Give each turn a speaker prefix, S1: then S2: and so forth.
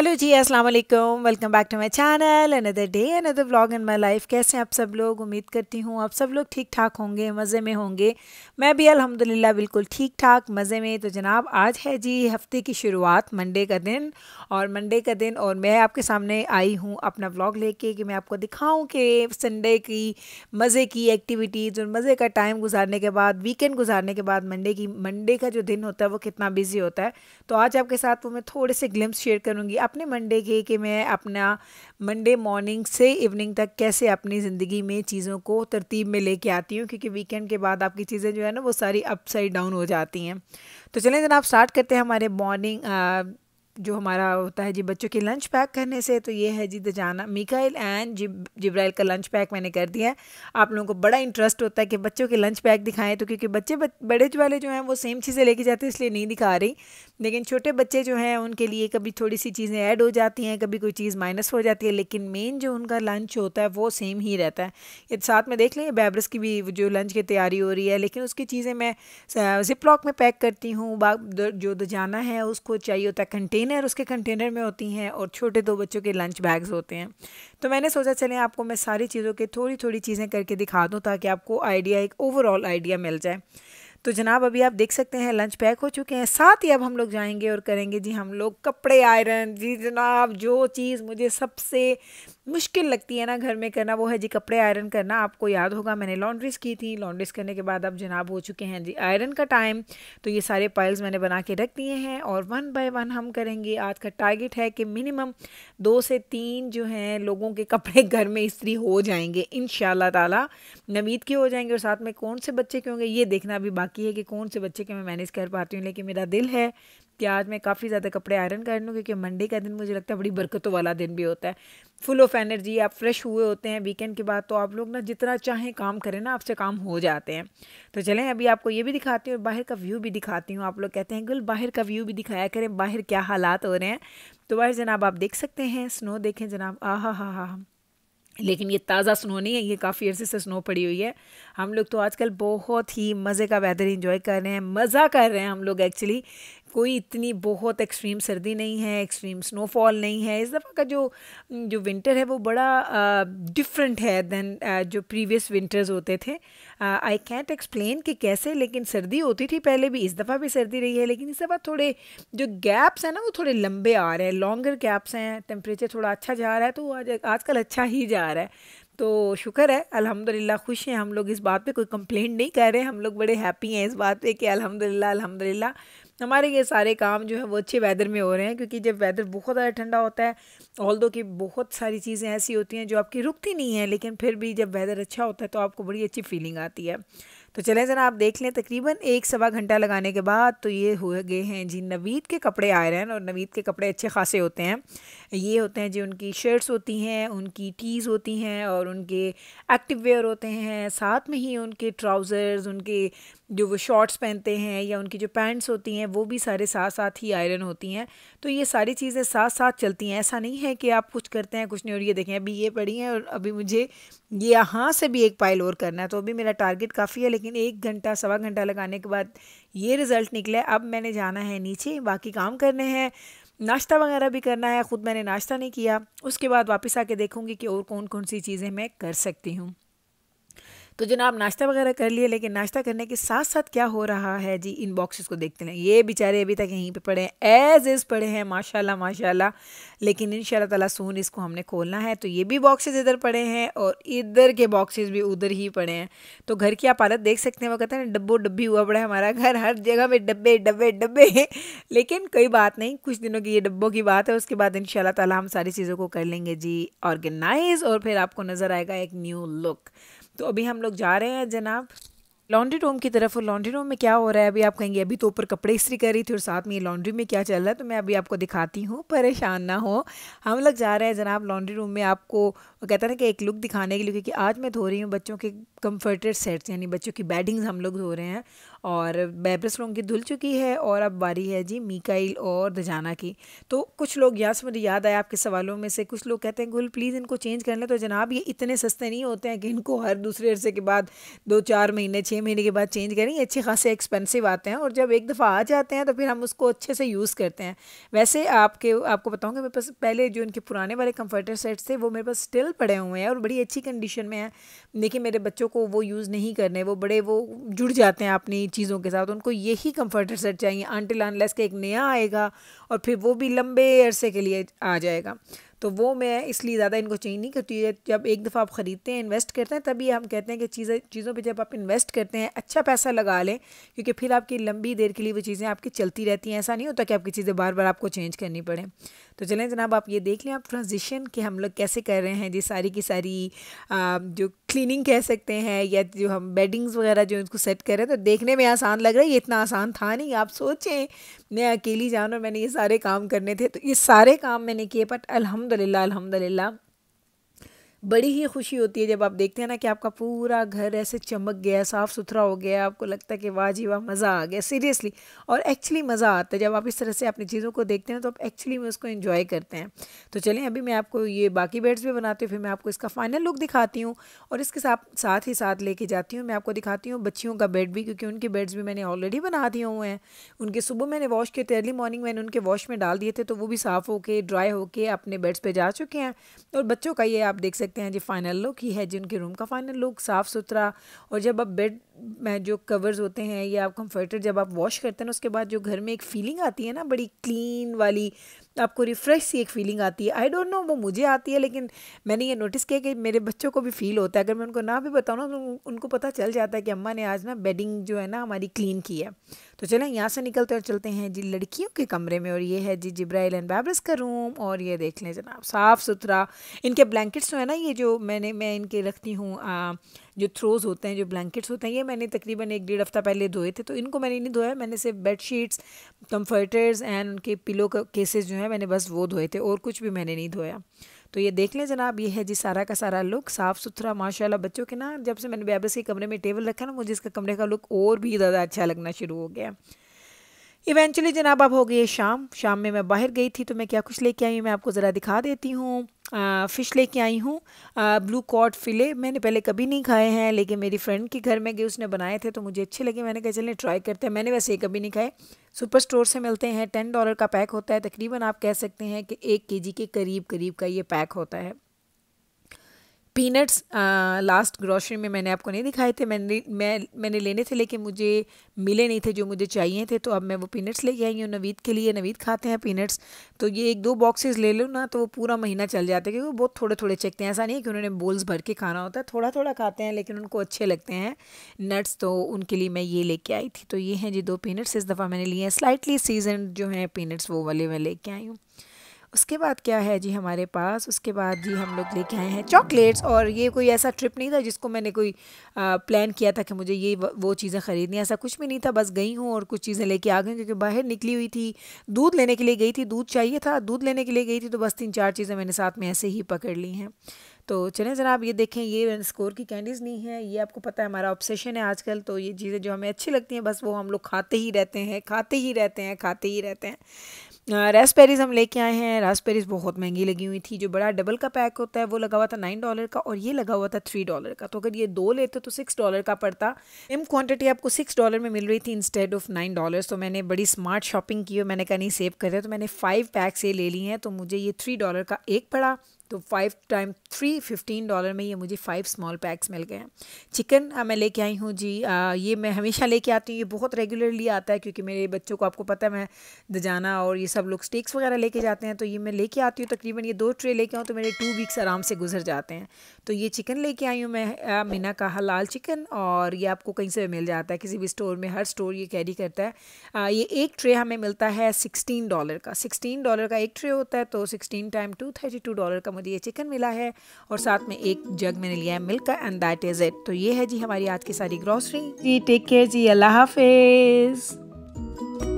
S1: hello जी अस्सलाम वालेकुम welcome back to my channel another day another vlog in my life कैसे हैं आप सब लोग उम्मीद करती हूँ आप सब लोग ठीक ठाक होंगे मज़े में होंगे मैं भी अल्हम्दुलिल्लाह बिल्कुल ठीक ठाक मज़े में तो जनाब आज है जी हफ्ते की शुरुआत मंडे का दिन और मंडे का दिन और मैं आपके सामने आई हूँ अपना व्लॉग लेके कि मैं आपको दिखाऊँ कि संडे की मज़े की एक्टिविटीज़ और मज़े का टाइम गुजारने के बाद वीकेंड गुजारने के बाद मंडे की मंडे का जो दिन होता है वो कितना बिजी होता है तो आज आपके साथ वो मैं थोड़े से ग्लिम्स शेयर करूँगी अपने मंडे के कि मैं अपना मंडे मॉर्निंग से इवनिंग तक कैसे अपनी ज़िंदगी में चीज़ों को तरतीब में लेके आती हूँ क्योंकि वीकेंड के बाद आपकी चीज़ें जो है ना वो सारी अपसाइड डाउन हो जाती हैं तो चलें जनाब स्टार्ट करते हैं हमारे मॉर्निंग जो हमारा होता है जी बच्चों के लंच पैक करने से तो ये है जी दजाना मिकाइल एंड जिब जिब्राइल का लंच पैक मैंने कर दिया है आप लोगों को बड़ा इंटरेस्ट होता है कि बच्चों के लंच पैक दिखाएं तो क्योंकि बच्चे बड़े वाले जो हैं वो सेम चीज़ें लेके जाते हैं इसलिए नहीं दिखा रही लेकिन छोटे बच्चे जो हैं उनके लिए कभी थोड़ी सी चीज़ें ऐड हो जाती हैं कभी कोई चीज़ माइनस हो जाती है लेकिन मेन जो उनका लंच होता है वो सेम ही रहता है ये साथ में देख लें बैबरस की भी जो लंच की तैयारी हो रही है लेकिन उसकी चीज़ें मैं जिप लॉक में पैक करती हूँ जो दजाना है उसको चाहिए होता है कंटेनर कंटेनर उसके कंटेनर में होती हैं और छोटे दो बच्चों के लंच बैग्स होते हैं तो मैंने सोचा चले आपको मैं सारी चीज़ों के थोड़ी थोड़ी चीज़ें करके दिखा दूँ ताकि आपको आइडिया एक ओवरऑल आइडिया मिल जाए तो जनाब अभी आप देख सकते हैं लंच पैक हो चुके हैं साथ ही अब हम लोग जाएंगे और करेंगे जी हम लोग कपड़े आयरन जी जनाब जो चीज़ मुझे सबसे मुश्किल लगती है ना घर में करना वो है जी कपड़े आयरन करना आपको याद होगा मैंने लॉन्ड्रीज की थी लॉन्ड्रीज करने के बाद अब जनाब हो चुके हैं जी आयरन का टाइम तो ये सारे पाइल्स मैंने बना के रख दिए हैं और वन बाय वन हम करेंगे आज का टारगेट है कि मिनिमम दो से तीन जो हैं लोगों के कपड़े घर में इस्त्री हो जाएंगे इन ताला नमीद के हो जाएंगे और साथ में कौन से बच्चे के होंगे ये देखना अभी बाकी है कि कौन से बच्चे के मैं मैनेज कर पाती हूँ लेकिन मेरा दिल है कि आज मैं काफ़ी ज़्यादा कपड़े आयरन कर लूँ क्योंकि मंडे का दिन मुझे लगता है बड़ी बरकतों वाला दिन भी होता है फुल ऑफ एनर्जी आप फ्रेश हुए होते हैं वीकेंड के बाद तो आप लोग ना जितना चाहें काम करें ना आपसे काम हो जाते हैं तो चलें अभी आपको ये भी दिखाती हूँ बाहर का व्यू भी दिखाती हूँ आप लोग कहते हैं गुल बाहर का व्यू भी दिखाया करें बाहर क्या हालात हो रहे हैं तो बाहर जनाब आप देख सकते हैं स्नो देखें जनाब आ हा हा हा लेकिन ये ताज़ा स्नो नहीं है ये काफ़ी अर्से से स्नो पड़ी हुई है हम लोग तो आजकल बहुत ही मज़े का वेदर इंजॉय कर रहे हैं मज़ा कर रहे हैं हम लोग एक्चुअली कोई इतनी बहुत एक्सट्रीम सर्दी नहीं है एक्सट्रीम स्नोफॉल नहीं है इस दफ़ा का जो जो विंटर है वो बड़ा डिफरेंट uh, है दैन uh, जो प्रीवियस विंटर्स होते थे आई कैंट एक्सप्लेन कि कैसे लेकिन सर्दी होती थी पहले भी इस दफ़ा भी सर्दी रही है लेकिन इस दफ़ा थोड़े जो गैप्स हैं ना वो थोड़े लंबे आ रहे हैं लॉन्गर गैप्स हैं टेम्परेचर थोड़ा अच्छा जा रहा है तो आज आजकल अच्छा ही जा रहा है तो शुक्र है अल्हम्दुलिल्लाह खुश हैं हम लोग इस बात पे कोई कंप्लेंट नहीं कर रहे हम लोग बड़े हैप्पी हैं इस बात पे कि अल्हम्दुलिल्लाह अल्हम्दुलिल्लाह हमारे ये सारे काम जो है वो अच्छे वेदर में हो रहे हैं क्योंकि जब वेदर बहुत ज़्यादा ठंडा होता है ऑल दो कि बहुत सारी चीज़ें ऐसी होती हैं जो आपकी रुकती नहीं है लेकिन फिर भी जब वेदर अच्छा होता है तो आपको बड़ी अच्छी फीलिंग आती है तो चलें ज़रा आप देख लें तकरीबन एक सवा घंटा लगाने के बाद तो ये हो गए हैं जी नवीद के कपड़े आयरन और नवीद के कपड़े अच्छे खासे होते हैं ये होते हैं जी उनकी शर्ट्स होती हैं उनकी टीज़ होती हैं और उनके एक्टिव वेयर होते हैं साथ में ही उनके ट्राउज़र्स उनके जो वो शॉर्ट्स पहनते हैं या उनकी जो पैंट्स होती हैं वो भी सारे साथ साथ ही आयरन होती हैं तो ये सारी चीज़ें साथ साथ चलती हैं ऐसा नहीं है कि आप कुछ करते हैं कुछ नहीं और ये देखें अभी ये पड़ी हैं और अभी मुझे ये यहाँ से भी एक पाइल और करना है तो अभी मेरा टारगेट काफ़ी है लेकिन एक घंटा सवा घंटा लगाने के बाद ये रिज़ल्ट निकला अब मैंने जाना है नीचे बाकी काम करने हैं नाश्ता वगैरह भी करना है ख़ुद मैंने नाश्ता नहीं किया उसके बाद वापस आके देखूँगी कि और कौन कौन सी चीज़ें मैं कर सकती हूँ तो जनाब नाश्ता वगैरह कर लिए लेकिन नाश्ता करने के साथ साथ क्या हो रहा है जी इन बॉक्सेस को देखते हैं ये बेचारे अभी तक यहीं पे पड़े हैं एज इज़ पड़े हैं माशाल्लाह माशाल्लाह लेकिन इन ताला सून इसको हमने खोलना है तो ये भी बॉक्सेस इधर पड़े हैं और इधर के बॉक्सेस भी उधर ही पड़े हैं तो घर की आप हालत देख सकते हैं वो कहते हैं डब्बो डब्बी हुआ पड़ा है हमारा घर हर जगह में डब्बे डब्बे डब्बे लेकिन कोई बात नहीं कुछ दिनों की ये डब्बों की बात है उसके बाद इन ताला हम सारी चीज़ों को कर लेंगे जी ऑर्गेनाइज़ और फिर आपको नज़र आएगा एक न्यू लुक तो अभी हम लोग जा रहे हैं जनाब लॉन्ड्री रूम की तरफ और लॉन्ड्री रूम में क्या हो रहा है अभी आप कहेंगे अभी तो ऊपर कपड़े इस्त्री कर रही थी और साथ में ये लॉन्ड्री में क्या चल रहा है तो मैं अभी आपको दिखाती हूँ परेशान ना हो हम लोग जा रहे हैं जनाब लॉन्ड्री रूम में आपको कहते हैं ना कि एक लुक दिखाने के लिए क्योंकि आज मैं धो रही हूँ बच्चों के कम्फर्टेड सेट्स यानी बच्चों की बेडिंग्स हम लोग धो रहे हैं और बैब्रस रोंग की धुल चुकी है और अब बारी है जी मिकाइल और दजाना की तो कुछ लोग यहाँ से मुझे याद आया आपके सवालों में से कुछ लोग कहते हैं गुल प्लीज़ इनको चेंज कर लें तो जनाब ये इतने सस्ते नहीं होते हैं कि इनको हर दूसरे अरसे के बाद दो चार महीने छः महीने के बाद चेंज करें ये अच्छे खासे एक्सपेंसिव आते हैं और जब एक दफ़ा आ जाते हैं तो फिर हम उसको अच्छे से यूज़ करते हैं वैसे आपके आपको बताऊँगा मेरे पास पहले जो इनके पुराने वाले कम्फर्टर सेट्स थे वो मेरे पास स्टिल पड़े हुए हैं और बड़ी अच्छी कंडीशन में है देखिए मेरे बच्चों को वो यूज़ नहीं करने वो बड़े वो जुड़ जाते हैं अपनी चीज़ों के साथ उनको यही कंफर्टर सेट चाहिए आंटिल लानलेस का एक नया आएगा और फिर वो भी लंबे अरसे के लिए आ जाएगा तो वो मैं इसलिए ज़्यादा इनको चेंज नहीं करती है जब एक दफ़ा आप ख़रीदते हैं इन्वेस्ट करते हैं तभी हम कहते हैं कि चीज़ें चीज़ों पर जब आप इन्वेस्ट करते हैं अच्छा पैसा लगा लें क्योंकि फिर आपकी लंबी देर के लिए वो चीज़ें आपकी चलती रहती हैं ऐसा नहीं होता कि आपकी चीज़ें बार बार आपको चेंज करनी पड़े तो चलें जनाब आप ये देख लें आप ट्रांजिशन के हम लोग कैसे कर रहे हैं जी सारी की सारी जो क्लिनिंग कह सकते हैं या जो हम बेडिंग्स वगैरह जो इनको सेट कर रहे हैं तो देखने में आसान लग रहा है ये इतना आसान था नहीं आप सोचें मैं अकेली जान और मैंने ये सारे काम करने थे तो ये सारे काम मैंने किए बट अलहमद अल्हम्दुलिल्लाह अल्हम्दुलिल्लाह बड़ी ही खुशी होती है जब आप देखते हैं ना कि आपका पूरा घर ऐसे चमक गया साफ़ सुथरा हो गया आपको लगता है कि वाह जी वाह मज़ा आ गया सीरियसली और एक्चुअली मज़ा आता है जब आप इस तरह से अपनी चीज़ों को देखते हैं तो आप एक्चुअली में उसको इन्जॉय करते हैं तो चलें अभी मैं आपको ये बाकी बेड्स भी बनाती हूँ फिर मैं आपको इसका फाइनल लुक दिखाती हूँ और इसके साथ साथ ही साथ लेके जाती हूँ मैं आपको दिखाती हूँ बच्चियों का बेड भी क्योंकि उनके बेड्स भी मैंने ऑलरेडी बना दिए हुए हैं उनके सुबह मैंने वॉश किए थे अर्ली मॉर्निंग मैंने उनके वॉश में डाल दिए थे तो वो भी साफ़ होकर ड्राई होकर अपने बेड्स पर जा चुके हैं और बच्चों का ये आप देख सकते सकते हैं जी फाइनल लुक ही है जिनके रूम का फाइनल लुक साफ़ सुथरा और जब आप बेड में जो कवर्स होते हैं या आप कंफर्टर जब आप वॉश करते हैं उसके बाद जो घर में एक फीलिंग आती है ना बड़ी क्लीन वाली आपको रिफ़्रेश सी एक फीलिंग आती है आई डोंट नो वो मुझे आती है लेकिन मैंने ये नोटिस किया कि मेरे बच्चों को भी फील होता है अगर मैं उनको ना भी बताऊँ ना तो उनको पता चल जाता है कि अम्मा ने आज ना बेडिंग जो है ना हमारी क्लीन की है तो चलें यहाँ से निकलते और चलते हैं जी लड़कियों के कमरे में और ये है जी जिब्राइल एंड बैबरस का रूम और ये देख लें जनाब साफ़ सुथरा इनके ब्लैंकेट्स जो है ना ये जो मैंने मैं इनके रखती हूँ जो थ्रोज होते हैं जो ब्लैंकेट्स होते हैं ये मैंने तकरीबन एक डेढ़ हफ़्ता पहले धोए थे तो इनको मैंने नहीं धोया मैंने सिर्फ बेड शीट्स कम्फर्टर्स एंड उनके पिलो केसेज जो है मैंने बस वो धोए थे और कुछ भी मैंने नहीं धोया तो ये देख लें जनाब ये है जी सारा का सारा लुक साफ़ सुथरा माशाल्लाह बच्चों के ना जब से मैंने बेबस के कमरे में टेबल रखा ना मुझे इसका कमरे का लुक और भी ज़्यादा अच्छा लगना शुरू हो गया इवेंचुअली जनाब अब हो गई है शाम शाम में मैं बाहर गई थी तो मैं क्या कुछ लेके आई मैं आपको ज़रा दिखा देती हूँ फ़िश लेके आई हूँ ब्लू कॉट फिले मैंने पहले कभी नहीं खाए हैं लेकिन मेरी फ्रेंड के घर में गई उसने बनाए थे तो मुझे अच्छे लगे मैंने कहा चलें ट्राई करते हैं मैंने वैसे कभी नहीं खाए सुपर स्टोर से मिलते हैं टेन डॉलर का पैक होता है तकरीबन आप कह सकते हैं कि एक के जी के करीब करीब का ये पैक होता है पीनट्स लास्ट ग्रॉसरी में मैंने आपको नहीं दिखाए थे मैंने मैं मैंने लेने थे लेकिन मुझे मिले नहीं थे जो मुझे चाहिए थे तो अब मैं वो पीनट्स लेके आई हूँ नवीद के लिए नवीद खाते हैं पीनट्स तो ये एक दो बॉक्सेस ले लो ना तो वो पूरा महीना चल जाता है क्योंकि बहुत थोड़े थोड़े चेकते हैं ऐसा नहीं है कि उन्होंने बोल्स भर के खाना होता है थोड़ा थोड़ा खाते हैं लेकिन उनको अच्छे लगते हैं नट्स तो उनके लिए मैं ये लेके आई थी तो ये हैं जी दो पीनट्स इस दफ़ा मैंने लिए हैं स्लाइटली सीजन जो हैं पीनट्स वो वाले मैं लेके आई हूँ उसके बाद क्या है जी हमारे पास उसके बाद जी हम लोग लेके आए हैं चॉकलेट्स और ये कोई ऐसा ट्रिप नहीं था जिसको मैंने कोई प्लान किया था कि मुझे ये वो चीज़ें ख़रीदनी ऐसा कुछ भी नहीं था बस गई हूँ और कुछ चीज़ें लेके आ गई क्योंकि बाहर निकली हुई थी दूध लेने के लिए गई थी दूध चाहिए था दूध लेने के लिए गई थी तो बस तीन चार चीज़ें मैंने साथ में ऐसे ही पकड़ ली हैं तो चलें जनाब ये देखें ये स्कोर की कैंडीज़ नहीं है ये आपको पता है हमारा ऑब्सेशन है आजकल तो ये चीज़ें जो हमें अच्छी लगती हैं बस वो हम लोग खाते ही रहते हैं खाते ही रहते हैं खाते ही रहते हैं रेसपेरीज़ हम लेके आए हैं रेसपेरीज़ बहुत महंगी लगी हुई थी जो बड़ा डबल का पैक होता है वो लगा हुआ था नाइन डॉलर का और ये लगा हुआ था थ्री डॉलर का तो अगर ये दो लेते तो सिक्स डॉलर का पड़ता सेम क्वांटिटी आपको सिक्स डॉलर में मिल रही थी इंस्टेड ऑफ नाइन डॉलर तो मैंने बड़ी स्मार्ट शॉपिंग की और मैंने कहा नहीं सेव कर रहे तो मैंने फाइव पैक्स ये ले ली हैं तो मुझे ये थ्री डॉलर का एक पड़ा तो five time three fifteen dollar में ये मुझे फाइव स्मॉल पैक्स मिल गए हैं चिकन हाँ, मैं लेके आई हूँ जी आ, ये मैं हमेशा लेके आती हूँ ये बहुत रेगुलरली आता है क्योंकि मेरे बच्चों को आपको पता है मैं दजाना और ये सब लोग स्टेक्स वगैरह लेके जाते हैं तो ये मैं लेके आती हूँ तकरीबन ये दो ट्रे लेके आऊँ तो मेरे टू वीक्स आराम से गुजर जाते हैं तो ये चिकन लेके आई हूँ मैं मीना का हलाल चिकन और ये आपको कहीं से मिल जाता है किसी भी स्टोर में हर स्टोर ये कैरी करता है आ, ये एक ट्रे हमें मिलता है सिक्सटीन डॉलर का सिक्सटीन डॉलर का एक ट्रे होता है तो sixteen time two thirty two dollar का मुझे ये चिकन मिला है और साथ में एक जग मैंने लिया है milk and that is it तो ये है जी हमारी आज की सारी ग्रोसरी जी टेक केयर जी अल्लाह हाफिज़